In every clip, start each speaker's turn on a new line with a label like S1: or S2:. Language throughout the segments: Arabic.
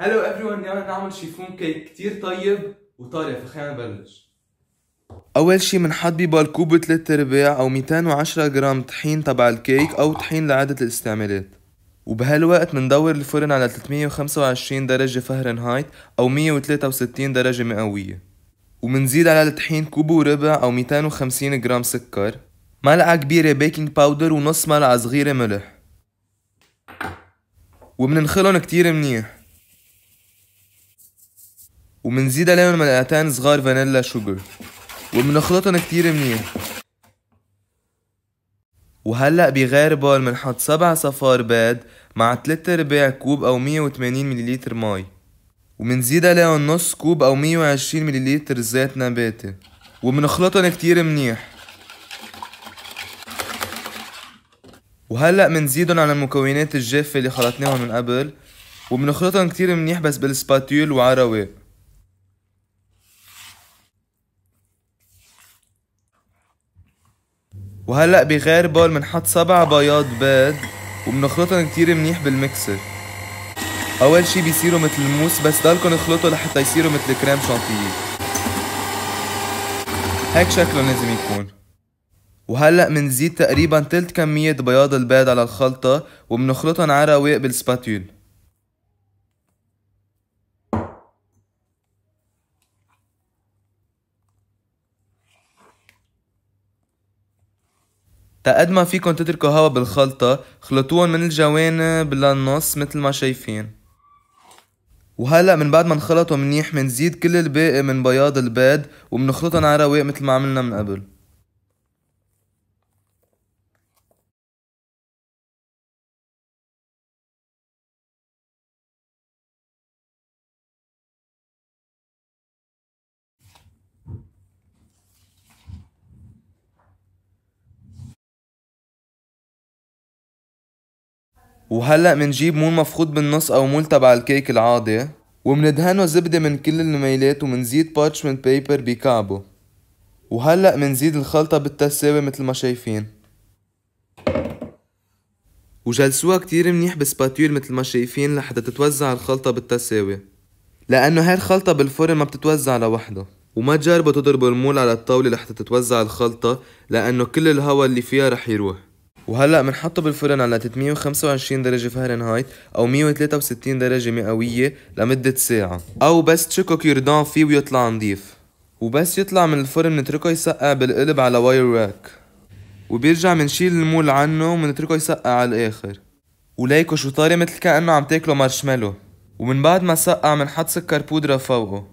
S1: هلو ايفريون اليوم نعمل شيفون كيك كتير طيب وطري فخلينا نبلش اول شي بنحط كوب 3 ارباع او 210 جرام طحين تبع الكيك او طحين لعدة الاستعمالات وبهالوقت مندور الفرن على 325 درجة فهرنهايت أو 163 درجة مئوية ومنزيد على الطحين كوب وربع أو 250 جرام سكر ملعقة كبيرة بيكنج باودر ونص ملعقة صغيرة ملح وبننخلهم كتير منيح وبنزيد عليهم ملعقتين صغار فانيلا شوجر وبنخلطهم كتير منيح وهلأ بغير بول بنحط سبع صفار بيض مع تلات ارباع كوب او مية وتمانين مليليتر مي وبنزيد عليهم نص كوب او مية وعشرين مليليتر زيت نباتي وبنخلطهم كتير منيح وهلأ بنزيدهم على المكونات الجافة اللي خلطناهم من قبل وبنخلطهم كتير منيح بس بالسباتيول وعراويق وهلأ بغير بول بنحط سبع بياض بيض وبنخلطهم كتير منيح بالمكسر أول شي بيصيروا متل الموس بس ضلكن اخلطوا لحتى يصيروا متل كريم شانتيه هيك شكله لازم يكون وهلأ منزيد تقريبا تلت كمية بياض البيض على الخلطة وبنخلطهم على رواق بالسباتول تقد ما فيكن تتركوا هوا بالخلطة خلطوهم من الجوانب للنص متل ما شايفين وهلا من بعد ما انخلطوا منيح منزيد كل الباقي من بياض البيض وبنخلطهم على رواق متل ما عملنا من قبل وهلا منجيب مول مفخود بالنص او مول تبع الكيك العادي ومندهنه زبدة من كل الميلات ومنزيد بارشمنت بيبر بكعبه وهلأ منزيد الخلطة بالتساوي متل ما شايفين وجلسوها كتير منيح بسباتيول متل ما شايفين لحتى تتوزع الخلطة بالتساوي لأنه هاي الخلطة بالفرن ما بتتوزع لوحدها وما تجربوا تضربوا المول على الطاولة لحتى تتوزع الخلطة لأنه كل الهواء اللي فيها رح يروح وهلا بنحطه بالفرن على 325 درجة فهرنهايت أو 163 درجة مئوية لمدة ساعة أو بس تشكو كيردان فيه ويطلع نضيف وبس يطلع من الفرن بنتركه يسقع بالقلب على واير راك وبيرجع منشيل المول عنه ومنتركه يسقع على الآخر وليكو شو طاري مثل كأنه عم تاكله مارشميلو ومن بعد ما سقع منحط سكر بودرة فوقه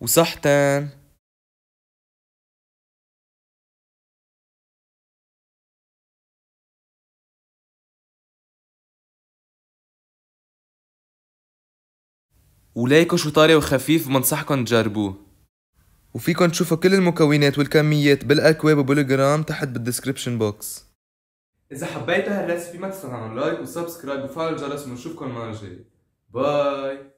S1: وصحتين ولايكو شو طري وخفيف بنصحكم تجربوه وفيكن تشوفوا كل المكونات والكميات بالاكواب وبالجرام تحت بالدسكربشن بوكس اذا حبيتوا هالريسبي ما تنسوا لايك وسبسكرايب وفعل الجرس ونشوفكم المره الجايه باي